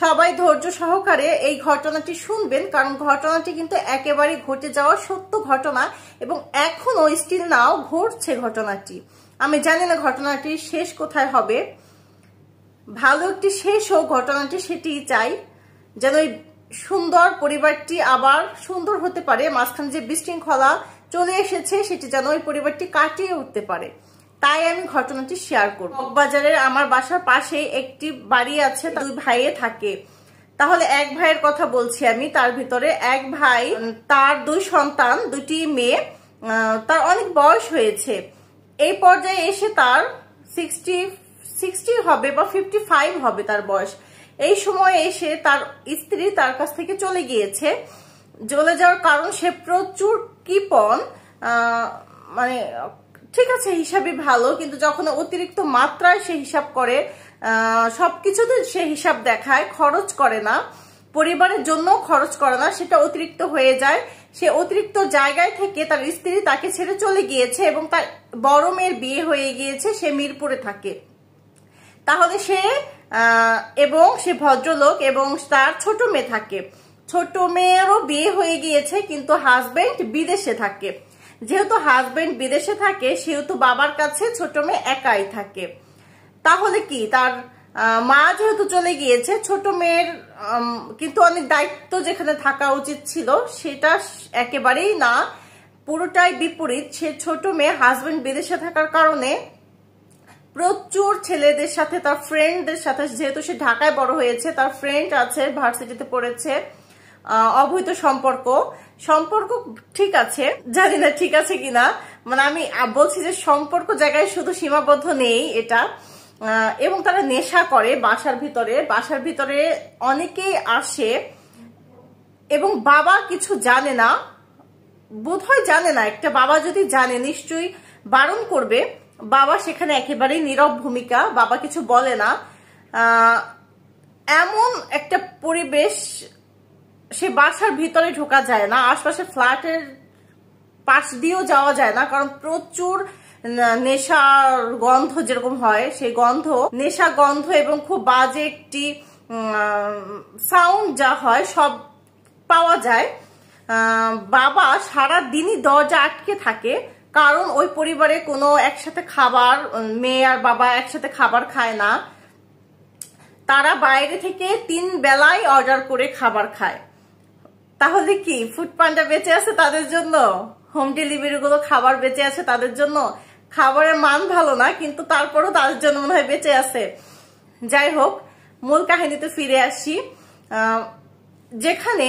সবাই ধৈর্য সহকারে এই ঘটনাটি শুনবেন কারণ ঘটনাটি কিন্তু একেবারে ঘটে যাওয়া সত্য ঘটনা এবং এখনও স্টিল নাও ঘটছে ঘটনাটি আমি জানি না ঘটনাটি শেষ কোথায় হবে ভালো একটি শেষ হোক ঘটনাটি সেটিই চাই যেন ওই সুন্দর পরিবারটি আবার সুন্দর হতে পারে মাঝখানে যে বিশৃঙ্খলা চলে এসেছে সেটি যেন ওই পরিবারটি কাটিয়ে উঠতে পারে তাই আমি ঘটনাটি শেয়ার করব বাজারের আমার বাসার পাশে একটি বাড়ি আছে দুই ভাইয়ে থাকে তাহলে এক ভাইয়ের কথা বলছি আমি তার ভিতরে এক ভাই তার দুই সন্তান দুটি মেয়ে তার অনেক বয়স হয়েছে এই পর্যায়ে এসে তার সিক্সটি সিক্সটি হবে বা ফিফটি ফাইভ হবে তার বয়স এই সময়ে এসে তার স্ত্রী তার কাছ থেকে চলে গিয়েছে চলে যাওয়ার কারণ সে প্রচুর কিপন মানে ঠিক আছে হিসাবে ভালো কিন্তু যখন অতিরিক্ত মাত্রায় সে হিসাব করে সবকিছুতে সে হিসাব দেখায় খরচ করে না পরিবারের জন্য খরচ করে না সেটা অতিরিক্ত হয়ে যায় সে অতিরিক্ত জায়গায় থেকে তার স্ত্রী তাকে ছেড়ে চলে গিয়েছে এবং তার বড় মেয়ের বিয়ে হয়ে গিয়েছে সে মিরপুরে থাকে তাহলে সে এবং সে ভদ্রলোক এবং তার ছোট মেয়ে থাকে ছোট মেয়েরও বিয়ে হয়ে গিয়েছে কিন্তু হাজবেন্ড বিদেশে থাকে যেহেতু হাজবেন্ড বিদেশে থাকে সেহেতু বাবার কাছে ছোট মেয়ে একাই থাকে তাহলে কি তার মা যেহেতু চলে গিয়েছে ছোট মেয়ের কিন্তু অনেক দায়িত্ব যেখানে থাকা উচিত ছিল সেটা একেবারেই না পুরোটাই বিপরীত সে ছোট মেয়ে হাজবেন্ড বিদেশে থাকার কারণে প্রচুর ছেলেদের সাথে তার ফ্রেন্ডদের সাথে যেহেতু সে ঢাকায় বড় হয়েছে তার ফ্রেন্ড আছে ভার্সিটিতে পড়েছে অবৈধ সম্পর্ক সম্পর্ক ঠিক আছে জানি না ঠিক আছে কিনা মানে আমি বলছি যে সম্পর্ক জায়গায় শুধু সীমাবদ্ধ নেই এটা এবং তারা নেশা করে বাসার ভিতরে বাসার ভিতরে অনেকেই আসে এবং বাবা কিছু জানে না বোধহয় জানে না একটা বাবা যদি জানে নিশ্চয়ই বারণ করবে বাবা সেখানে একেবারেই নীরব ভূমিকা বাবা কিছু বলে না এমন একটা পরিবেশ সে বাসার ভিতরে ঢোকা যায় না আশপাশে ফ্ল্যাটের পাশ দিয়েও যাওয়া যায় না কারণ প্রচুর নেশার গন্ধ যেরকম হয় সেই গন্ধ নেশা গন্ধ এবং খুব বাজে একটি সাউন্ড যা হয় সব পাওয়া যায় বাবা সারা দিনই দরজা আটকে থাকে কারণ ওই পরিবারে কোনো একসাথে খাবার মেয়ে আর বাবা একসাথে খাবার খায় না তারা বাইরে থেকে তিন বেলায় অর্ডার করে খাবার খায় তাহলে কি ফুড পান্ডা বেঁচে আছে তাদের জন্য হোম ডেলিভারি গুলো খাবার বেঁচে আছে তাদের জন্য খাবারের মান ভালো না কিন্তু তারপরও তাদের জন্য মনে হয় বেঁচে আছে যাই হোক মূল কাহিনীতে ফিরে আসি যেখানে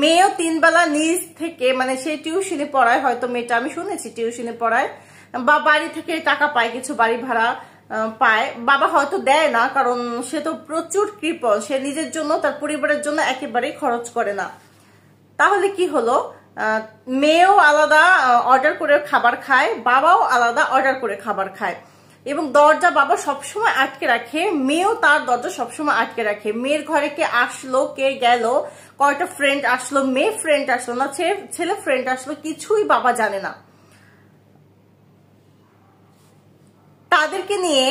মেয়েও তিনবেলা নিজ থেকে মানে সেই টিউশনে পড়ায় হয়তো মেয়েটা আমি শুনেছি টিউশনে পড়ায় বা বাড়ি থেকে টাকা পায় কিছু বাড়ি ভাড়া পায় বাবা হয়তো দেয় না কারণ সে তো প্রচুর কৃপল সে নিজের জন্য তার পরিবারের জন্য একেবারেই খরচ করে না তাহলে কি হলো মেয়েও আলাদা অর্ডার করে খাবার খায় বাবাও আলাদা অর্ডার করে খাবার খায় এবং দরজা বাবা সবসময় আটকে রাখে মেয়েও তার দরজা সবসময় আটকে রাখে মেয়ের ঘরে কে আসলো কে গেল কয়টা ফ্রেন্ড আসলো মেয়ে ফ্রেন্ড আসলো না ছেলে ফ্রেন্ড আসলো কিছুই বাবা জানে না তাদেরকে নিয়ে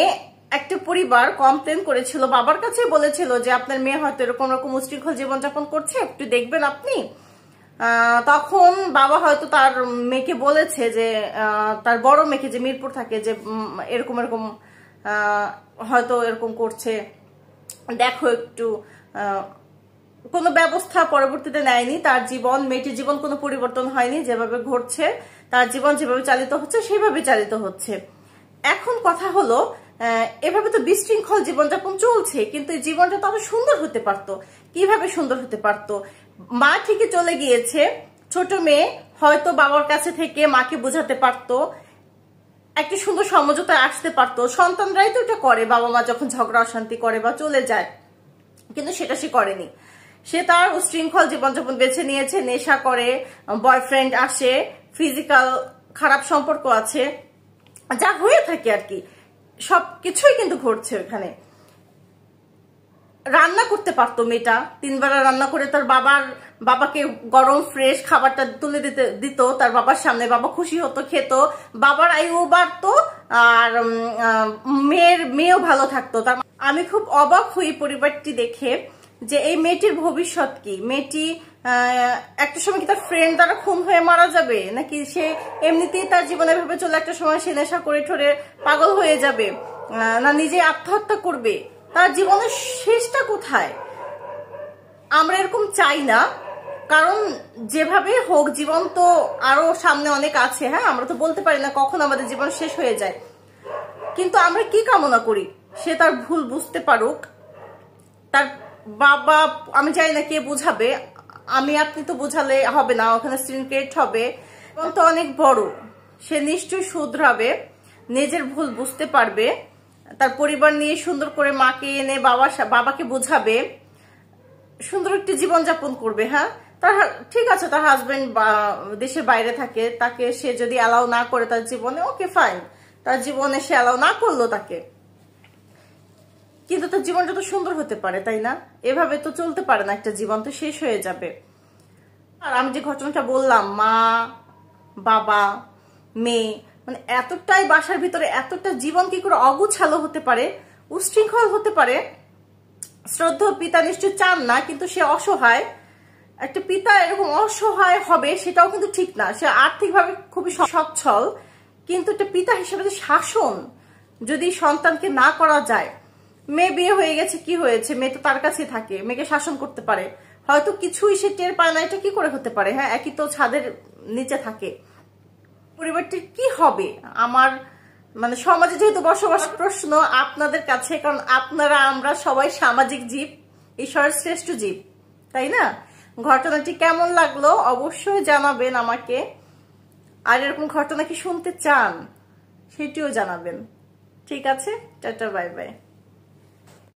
একটা পরিবার কমপ্লেন করেছিল বাবার কাছে বলেছিল যে আপনার মেয়ে হয়তো এরকম রকম উশৃঙ্খল জীবনযাপন করছে একটু দেখবেন আপনি তখন বাবা হয়তো তার মেয়েকে বলেছে যে তার বড় মেয়েকে যে মিরপুর থাকে যে এরকম এরকম হয়তো এরকম করছে দেখো একটু কোনো ব্যবস্থা পরবর্তীতে নেয়নি তার জীবন মেয়েটির জীবন কোনো পরিবর্তন হয়নি যেভাবে ঘটছে তার জীবন যেভাবে চালিত হচ্ছে সেভাবে চালিত হচ্ছে এখন কথা হলো এভাবে তো বিশৃঙ্খল জীবনযাপন চলছে কিন্তু জীবনটা তো আরো সুন্দর হতে পারত কিভাবে সুন্দর হতে পারত মা ঠিকই চলে গিয়েছে ছোট মেয়ে হয়তো বাবার কাছে থেকে মাকে বোঝাতে পারত একটি সুন্দর সমঝোতা আসতে পারত সন্তানরাই তো এটা করে বাবা মা যখন ঝগড়া অশান্তি করে বা চলে যায় কিন্তু সেটা সে করেনি সে তার উশৃঙ্খল জীবনযাপন বেছে নিয়েছে নেশা করে বয়ফ্রেন্ড আসে ফিজিক্যাল খারাপ সম্পর্ক আছে যা হয়ে থাকে আর কি সব কিছুই কিন্তু ঘটছে ওখানে রান্না করতে পারতো মেয়েটা তিনবেলা রান্না করে তার বাবার বাবাকে গরম ফ্রেশ খাবারটা তুলে দিতে দিত তার বাবার সামনে বাবা খুশি হতো খেত বাবার আয়ু বাড়তো আর মেয়ের মেয়েও ভালো থাকতো তার আমি খুব অবাক হই পরিবারটি দেখে যে এই মেয়েটির ভবিষ্যৎ কি মেয়েটি একটা সময় কি তার ফ্রেন্ড দ্বারা খুন হয়ে মারা যাবে নাকি সে এমনিতেই তার জীবনে ভাবে চলে একটা সময় সে নেশা করে ঠোরে পাগল হয়ে যাবে না নিজে আত্মহত্যা করবে তার জীবনের শেষটা কোথায় আমরা এরকম চাই না কারণ যেভাবে হোক জীবন তো আরো সামনে অনেক আছে হ্যাঁ আমরা তো বলতে পারি না কখন আমাদের জীবন শেষ হয়ে যায় কিন্তু আমরা কি কামনা করি সে তার ভুল বুঝতে পারুক তার বাবা আমি জানি না কে বোঝাবে আমি আপনি তো বোঝালে হবে না ওখানে সিনক্রেট হবে এবং তো অনেক বড় সে নিশ্চয়ই শুধরাবে নিজের ভুল বুঝতে পারবে তার পরিবার নিয়ে সুন্দর করে মাকে এনে বাবা বাবাকে বোঝাবে সুন্দর একটি জীবনযাপন করবে হ্যাঁ তার ঠিক আছে তার হাজবেন্ড দেশের বাইরে থাকে তাকে সে যদি অ্যালাউ না করে তার জীবনে ওকে ফাইন তার জীবনে সে অ্যালাউ না করলো তাকে কিন্তু তার জীবনটা তো সুন্দর হতে পারে তাই না এভাবে তো চলতে পারে না একটা জীবন তো শেষ হয়ে যাবে আর আমি যে ঘটনাটা বললাম মা বাবা মেয়ে মানে এতটাই বাসার ভিতরে এতটা জীবন কি করে অগুছালো হতে পারে উশৃঙ্খল হতে পারে শ্রদ্ধ পিতা নিশ্চয় চান না কিন্তু সে অসহায় একটা পিতা এরকম অসহায় হবে সেটাও কিন্তু ঠিক না সে আর্থিকভাবে খুবই সচ্ছল কিন্তু একটা পিতা হিসেবে যে শাসন যদি সন্তানকে না করা যায় মেয়ে বিয়ে হয়ে গেছে কি হয়েছে মেয়ে তো তার কাছে থাকে মেয়েকে শাসন করতে পারে হয়তো কিছুই সে টের পায় না এটা কি করে হতে পারে হ্যাঁ একই তো ছাদের নিচে থাকে পরিবারটির কি হবে আমার মানে সমাজে যেহেতু বসবাস প্রশ্ন আপনাদের কাছে কারণ আপনারা আমরা সবাই সামাজিক জীব ঈশ্বরের শ্রেষ্ঠ জীব তাই না ঘটনাটি কেমন লাগলো অবশ্যই জানাবেন আমাকে আর এরকম ঘটনা কি শুনতে চান সেটিও জানাবেন ঠিক আছে টাটা বাই বাই